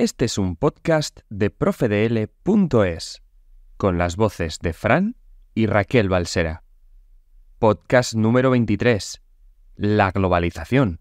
Este es un podcast de profedl.es, con las voces de Fran y Raquel Balsera. Podcast número 23. La globalización.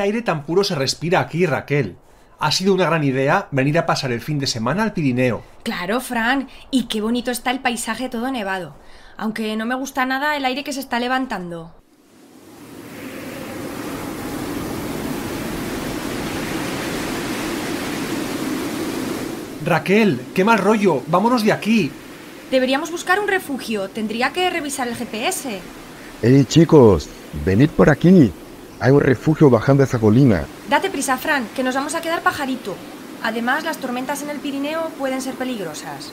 aire tan puro se respira aquí, Raquel. Ha sido una gran idea venir a pasar el fin de semana al Pirineo. Claro, Fran. Y qué bonito está el paisaje todo nevado. Aunque no me gusta nada el aire que se está levantando. Raquel, qué mal rollo. Vámonos de aquí. Deberíamos buscar un refugio. Tendría que revisar el GPS. Eh, chicos! Venid por aquí. Hay un refugio bajando esa colina. Date prisa, Fran, que nos vamos a quedar pajarito. Además, las tormentas en el Pirineo pueden ser peligrosas.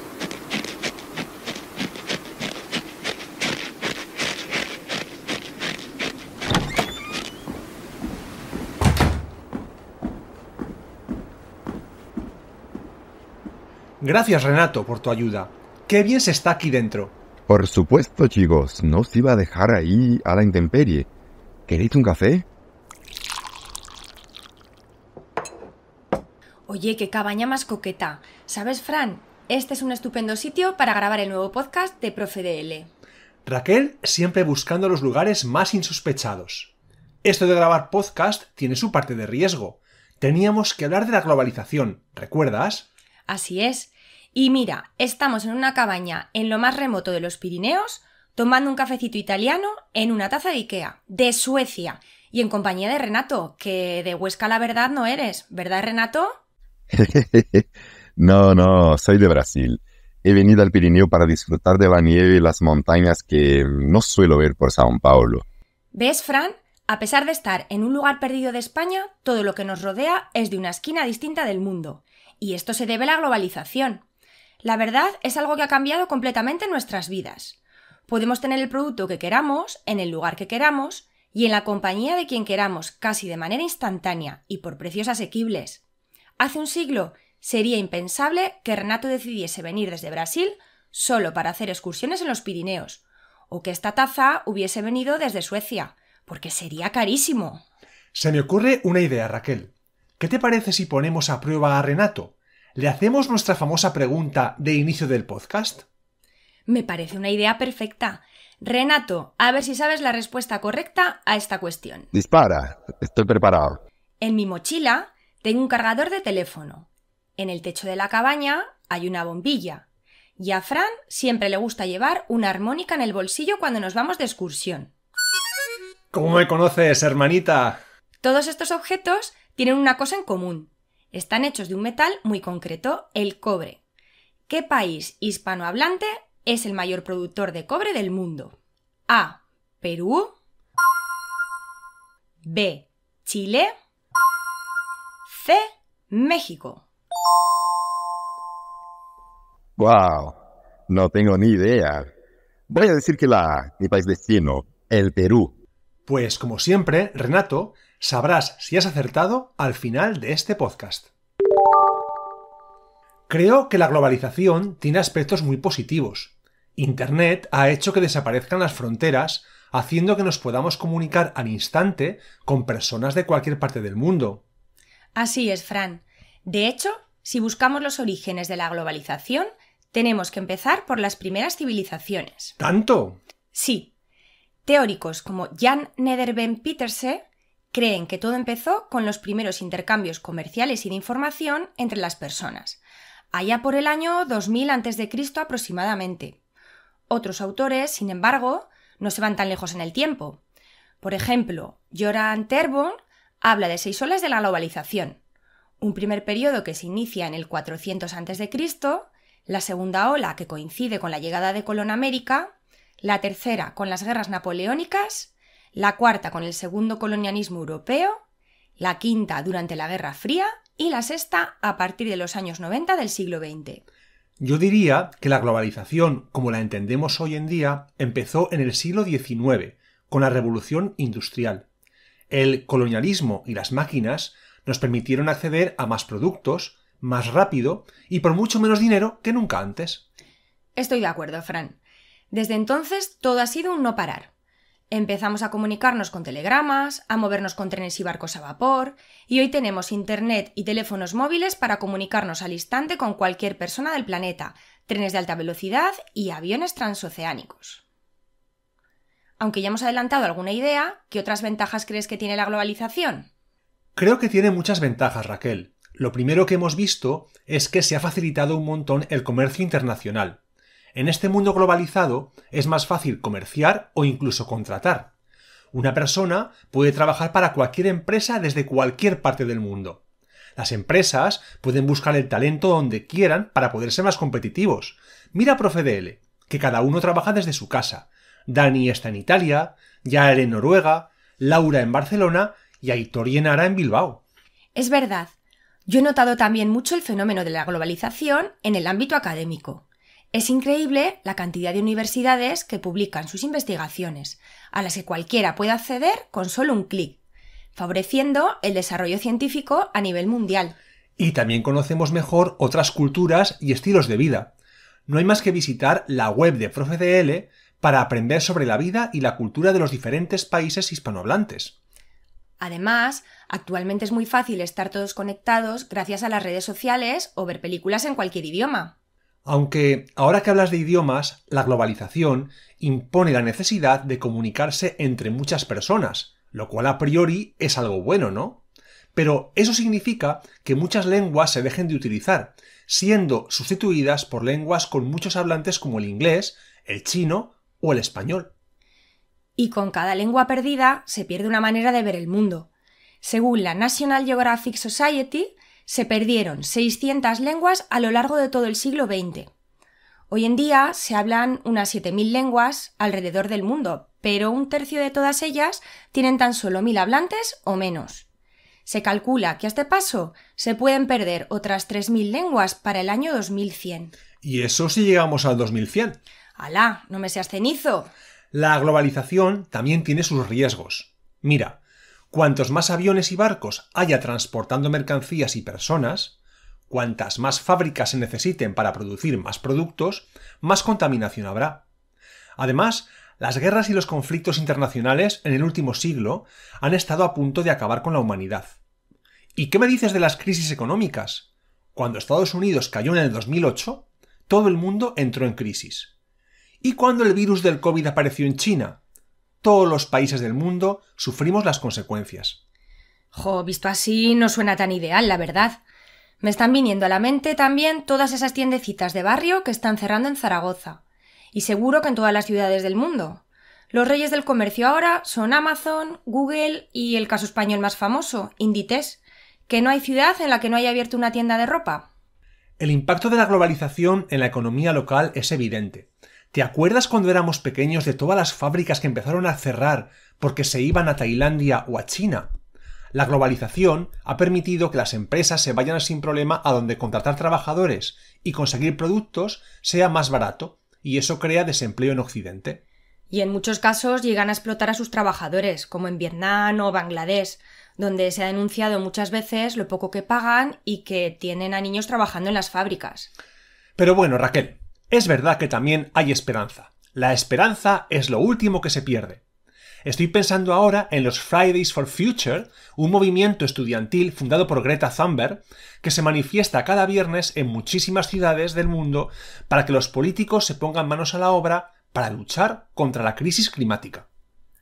Gracias, Renato, por tu ayuda. Qué bien se está aquí dentro. Por supuesto, chicos, no os iba a dejar ahí a la intemperie. ¿Queréis un café? Oye, qué cabaña más coqueta. ¿Sabes, Fran? Este es un estupendo sitio para grabar el nuevo podcast de Profe Raquel siempre buscando los lugares más insospechados. Esto de grabar podcast tiene su parte de riesgo. Teníamos que hablar de la globalización, ¿recuerdas? Así es. Y mira, estamos en una cabaña en lo más remoto de los Pirineos, tomando un cafecito italiano en una taza de Ikea, de Suecia, y en compañía de Renato, que de Huesca la verdad no eres, ¿verdad Renato? no, no, soy de Brasil. He venido al Pirineo para disfrutar de la nieve y las montañas que no suelo ver por Sao Paulo. ¿Ves, Fran? A pesar de estar en un lugar perdido de España, todo lo que nos rodea es de una esquina distinta del mundo. Y esto se debe a la globalización. La verdad es algo que ha cambiado completamente nuestras vidas. Podemos tener el producto que queramos, en el lugar que queramos, y en la compañía de quien queramos, casi de manera instantánea y por precios asequibles. Hace un siglo sería impensable que Renato decidiese venir desde Brasil solo para hacer excursiones en los Pirineos, o que esta taza hubiese venido desde Suecia, porque sería carísimo. Se me ocurre una idea, Raquel. ¿Qué te parece si ponemos a prueba a Renato? ¿Le hacemos nuestra famosa pregunta de inicio del podcast? Me parece una idea perfecta. Renato, a ver si sabes la respuesta correcta a esta cuestión. Dispara, estoy preparado. En mi mochila tengo un cargador de teléfono. En el techo de la cabaña hay una bombilla. Y a Fran siempre le gusta llevar una armónica en el bolsillo cuando nos vamos de excursión. ¿Cómo me conoces, hermanita? Todos estos objetos tienen una cosa en común. Están hechos de un metal muy concreto, el cobre. ¿Qué país hispanohablante es el mayor productor de cobre del mundo? A. Perú. B. Chile. C. México. Wow, no tengo ni idea. Voy a decir que la mi país destino, el Perú. Pues como siempre, Renato, sabrás si has acertado al final de este podcast. Creo que la globalización tiene aspectos muy positivos. Internet ha hecho que desaparezcan las fronteras, haciendo que nos podamos comunicar al instante con personas de cualquier parte del mundo. Así es, Fran. De hecho, si buscamos los orígenes de la globalización, tenemos que empezar por las primeras civilizaciones. ¿Tanto? Sí. Teóricos como Jan Nederben Peterse creen que todo empezó con los primeros intercambios comerciales y de información entre las personas, allá por el año 2000 a.C. aproximadamente. Otros autores, sin embargo, no se van tan lejos en el tiempo. Por ejemplo, Joran Terborn habla de seis olas de la globalización. Un primer periodo que se inicia en el 400 a.C., la segunda ola que coincide con la llegada de Colón a América, la tercera con las guerras napoleónicas, la cuarta con el segundo colonialismo europeo, la quinta durante la Guerra Fría y la sexta a partir de los años 90 del siglo XX. Yo diría que la globalización, como la entendemos hoy en día, empezó en el siglo XIX, con la Revolución Industrial. El colonialismo y las máquinas nos permitieron acceder a más productos, más rápido y por mucho menos dinero que nunca antes. Estoy de acuerdo, Fran. Desde entonces todo ha sido un no parar. Empezamos a comunicarnos con telegramas, a movernos con trenes y barcos a vapor, y hoy tenemos Internet y teléfonos móviles para comunicarnos al instante con cualquier persona del planeta, trenes de alta velocidad y aviones transoceánicos aunque ya hemos adelantado alguna idea, ¿qué otras ventajas crees que tiene la globalización? Creo que tiene muchas ventajas, Raquel. Lo primero que hemos visto es que se ha facilitado un montón el comercio internacional. En este mundo globalizado es más fácil comerciar o incluso contratar. Una persona puede trabajar para cualquier empresa desde cualquier parte del mundo. Las empresas pueden buscar el talento donde quieran para poder ser más competitivos. Mira Profedl, que cada uno trabaja desde su casa, Dani está en Italia, Yael en Noruega, Laura en Barcelona y Aitor y Enara en Bilbao. Es verdad. Yo he notado también mucho el fenómeno de la globalización en el ámbito académico. Es increíble la cantidad de universidades que publican sus investigaciones, a las que cualquiera puede acceder con solo un clic, favoreciendo el desarrollo científico a nivel mundial. Y también conocemos mejor otras culturas y estilos de vida. No hay más que visitar la web de ProfeCL para aprender sobre la vida y la cultura de los diferentes países hispanohablantes. Además, actualmente es muy fácil estar todos conectados gracias a las redes sociales o ver películas en cualquier idioma. Aunque ahora que hablas de idiomas, la globalización impone la necesidad de comunicarse entre muchas personas, lo cual a priori es algo bueno, ¿no? Pero eso significa que muchas lenguas se dejen de utilizar, siendo sustituidas por lenguas con muchos hablantes como el inglés, el chino o el español. Y con cada lengua perdida se pierde una manera de ver el mundo. Según la National Geographic Society, se perdieron 600 lenguas a lo largo de todo el siglo XX. Hoy en día se hablan unas 7.000 lenguas alrededor del mundo, pero un tercio de todas ellas tienen tan solo 1.000 hablantes o menos. Se calcula que a este paso se pueden perder otras 3.000 lenguas para el año 2100. ¿Y eso si llegamos al 2100? ¡Alá! ¡No me seas cenizo! La globalización también tiene sus riesgos. Mira, cuantos más aviones y barcos haya transportando mercancías y personas, cuantas más fábricas se necesiten para producir más productos, más contaminación habrá. Además, las guerras y los conflictos internacionales en el último siglo han estado a punto de acabar con la humanidad. ¿Y qué me dices de las crisis económicas? Cuando Estados Unidos cayó en el 2008, todo el mundo entró en crisis y cuando el virus del COVID apareció en China. Todos los países del mundo sufrimos las consecuencias. Jo, visto así no suena tan ideal, la verdad. Me están viniendo a la mente también todas esas tiendecitas de barrio que están cerrando en Zaragoza. Y seguro que en todas las ciudades del mundo. Los reyes del comercio ahora son Amazon, Google y el caso español más famoso, Inditex, que no hay ciudad en la que no haya abierto una tienda de ropa. El impacto de la globalización en la economía local es evidente. ¿Te acuerdas cuando éramos pequeños de todas las fábricas que empezaron a cerrar porque se iban a Tailandia o a China? La globalización ha permitido que las empresas se vayan sin problema a donde contratar trabajadores y conseguir productos sea más barato, y eso crea desempleo en Occidente. Y en muchos casos llegan a explotar a sus trabajadores, como en Vietnam o Bangladesh, donde se ha denunciado muchas veces lo poco que pagan y que tienen a niños trabajando en las fábricas. Pero bueno, Raquel, es verdad que también hay esperanza. La esperanza es lo último que se pierde. Estoy pensando ahora en los Fridays for Future, un movimiento estudiantil fundado por Greta Thunberg, que se manifiesta cada viernes en muchísimas ciudades del mundo para que los políticos se pongan manos a la obra para luchar contra la crisis climática.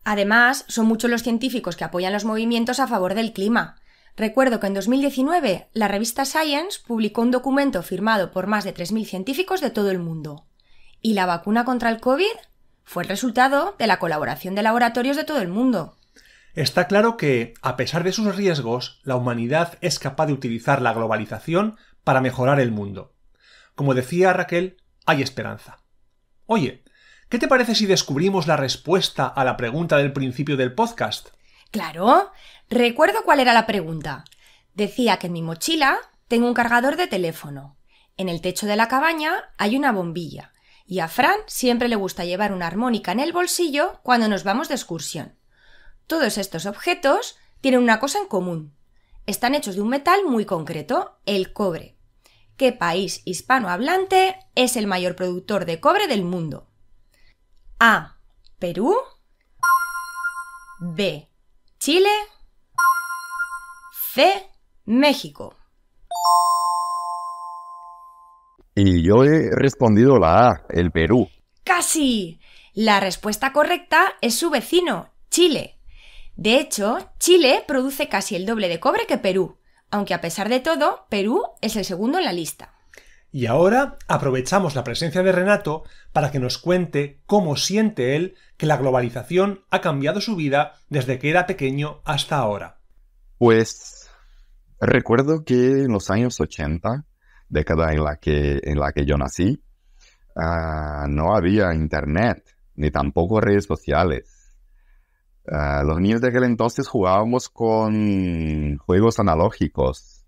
Además, son muchos los científicos que apoyan los movimientos a favor del clima. Recuerdo que en 2019 la revista Science publicó un documento firmado por más de 3.000 científicos de todo el mundo. Y la vacuna contra el COVID fue el resultado de la colaboración de laboratorios de todo el mundo. Está claro que, a pesar de sus riesgos, la humanidad es capaz de utilizar la globalización para mejorar el mundo. Como decía Raquel, hay esperanza. Oye, ¿qué te parece si descubrimos la respuesta a la pregunta del principio del podcast? Claro, Recuerdo cuál era la pregunta. Decía que en mi mochila tengo un cargador de teléfono. En el techo de la cabaña hay una bombilla. Y a Fran siempre le gusta llevar una armónica en el bolsillo cuando nos vamos de excursión. Todos estos objetos tienen una cosa en común. Están hechos de un metal muy concreto, el cobre. ¿Qué país hispanohablante es el mayor productor de cobre del mundo? A. Perú. B. Chile. C. México. Y yo he respondido la A, el Perú. ¡Casi! La respuesta correcta es su vecino, Chile. De hecho, Chile produce casi el doble de cobre que Perú, aunque a pesar de todo, Perú es el segundo en la lista. Y ahora aprovechamos la presencia de Renato para que nos cuente cómo siente él que la globalización ha cambiado su vida desde que era pequeño hasta ahora. Pues Recuerdo que en los años 80, década en la que, en la que yo nací, ah, no había internet, ni tampoco redes sociales. Ah, los niños de aquel entonces jugábamos con juegos analógicos,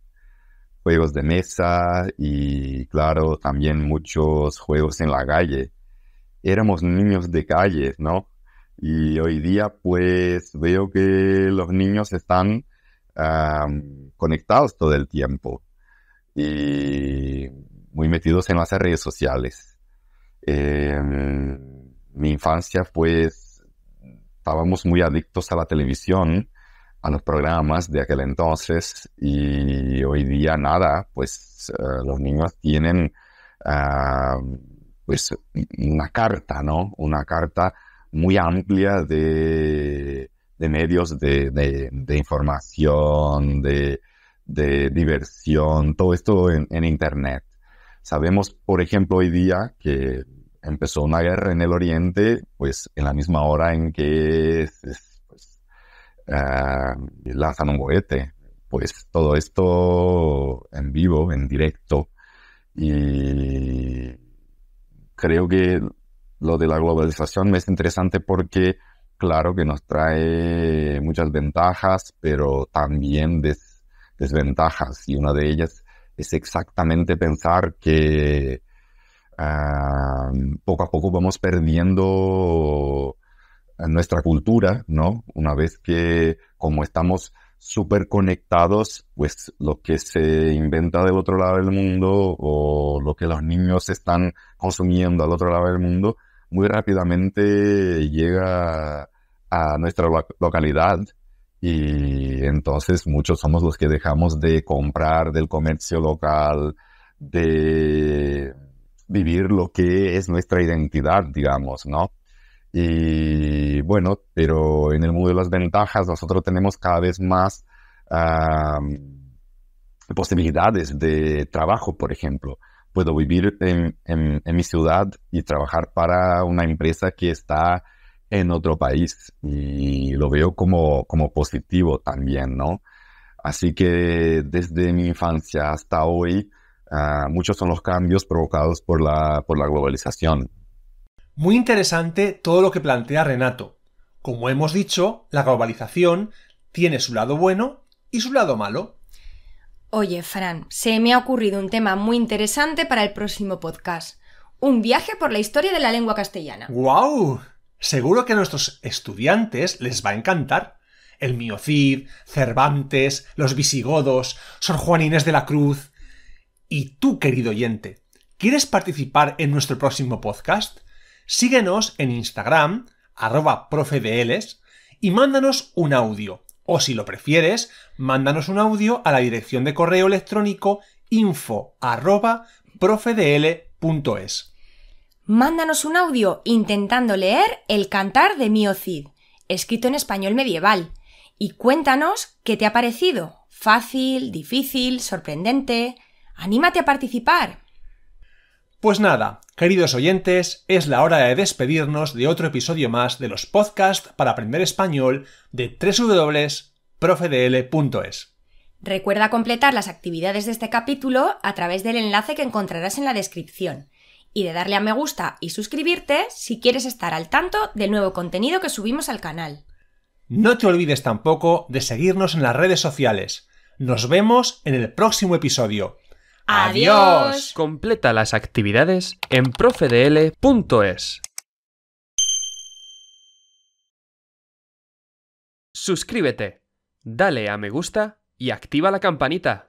juegos de mesa y, claro, también muchos juegos en la calle. Éramos niños de calle, ¿no? Y hoy día, pues, veo que los niños están conectados todo el tiempo y muy metidos en las redes sociales. Em, mi infancia, pues, estábamos muy adictos a la televisión, a los programas de aquel entonces y hoy día nada, pues eh, los niños tienen pues una carta, ¿no? Una carta muy amplia de de medios de, información, de, diversión, todo esto en, Internet. Sabemos, por ejemplo, hoy día que empezó una guerra en el Oriente, pues en la misma hora en que pues, ah, lanzan un cohete. Pues todo esto en vivo, en directo. Y creo que lo de la globalización es interesante porque claro que nos trae muchas ventajas, pero también desventajas. Y una de ellas es exactamente pensar que poco a poco vamos perdiendo nuestra cultura, ¿no? Una vez que, como estamos súper conectados, pues lo que se inventa del otro lado del mundo o lo que los niños están consumiendo al otro lado del mundo, muy rápidamente llega a nuestra localidad y entonces muchos somos los que dejamos de comprar del comercio local, de vivir lo que es nuestra identidad, digamos, ¿no? Y bueno, pero en el mundo de las ventajas nosotros tenemos cada vez más posibilidades de trabajo, por ejemplo puedo vivir en, mi ciudad y trabajar para una empresa que está en otro país y lo veo como, positivo también, ¿no? Así que desde mi infancia hasta hoy, ah, muchos son los cambios provocados por la globalización. Muy interesante todo lo que plantea Renato. Como hemos dicho, la globalización tiene su lado bueno y su lado malo. Oye, Fran, se me ha ocurrido un tema muy interesante para el próximo podcast. Un viaje por la historia de la lengua castellana. ¡Guau! Seguro que a nuestros estudiantes les va a encantar. El Miocid, Cervantes, los visigodos, Sor Juan Inés de la Cruz. Y tú, querido oyente, ¿quieres participar en nuestro próximo podcast? Síguenos en Instagram, arroba y mándanos un audio o si lo prefieres, mándanos un audio a la dirección de correo electrónico info@profe_dl.es. Mándanos un audio intentando leer El cantar de Mio Cid, escrito en español medieval, y cuéntanos qué te ha parecido. Fácil, difícil, sorprendente. Anímate a participar. Pues nada, queridos oyentes, es la hora de despedirnos de otro episodio más de los podcasts para aprender español de www.profedl.es. Recuerda completar las actividades de este capítulo a través del enlace que encontrarás en la descripción y de darle a me gusta y suscribirte si quieres estar al tanto del nuevo contenido que subimos al canal. No te olvides tampoco de seguirnos en las redes sociales. Nos vemos en el próximo episodio. ¡Adiós! Completa las actividades en profedl.es. Suscríbete, dale a me gusta y activa la campanita.